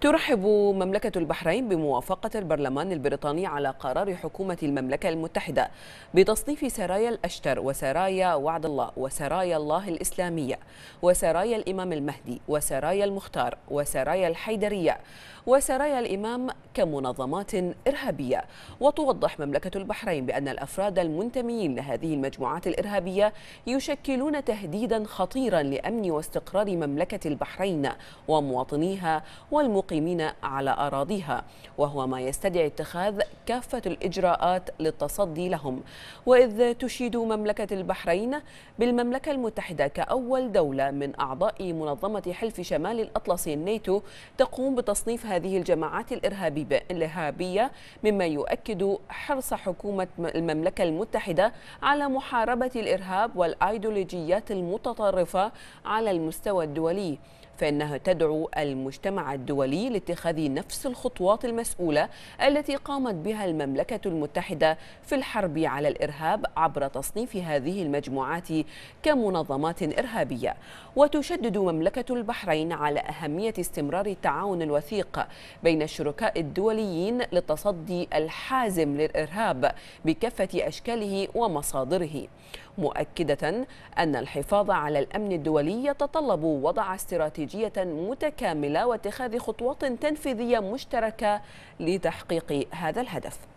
ترحب مملكة البحرين بموافقة البرلمان البريطاني على قرار حكومة المملكة المتحدة بتصنيف سرايا الأشتر وسرايا وعد الله وسرايا الله الإسلامية وسرايا الإمام المهدي وسرايا المختار وسرايا الحيدرية وسرايا الإمام كمنظمات إرهابية وتوضح مملكة البحرين بأن الأفراد المنتمين لهذه المجموعات الإرهابية يشكلون تهديدا خطيرا لأمن واستقرار مملكة البحرين ومواطنيها والمقاومة المقيمين على أراضيها وهو ما يستدعي اتخاذ كافة الإجراءات للتصدي لهم وإذ تشيد مملكة البحرين بالمملكة المتحدة كأول دولة من أعضاء منظمة حلف شمال الأطلسي الناتو تقوم بتصنيف هذه الجماعات الإرهابية مما يؤكد حرص حكومة المملكة المتحدة على محاربة الإرهاب والأيديولوجيات المتطرفة على المستوى الدولي فإنها تدعو المجتمع الدولي لاتخاذ نفس الخطوات المسؤولة التي قامت بها المملكة المتحدة في الحرب على الإرهاب عبر تصنيف هذه المجموعات كمنظمات إرهابية وتشدد مملكة البحرين على أهمية استمرار التعاون الوثيق بين الشركاء الدوليين للتصدي الحازم للإرهاب بكافة أشكاله ومصادره مؤكدة أن الحفاظ على الأمن الدولي يتطلب وضع استراتيجية استراتيجية متكاملة واتخاذ خطوات تنفيذية مشتركة لتحقيق هذا الهدف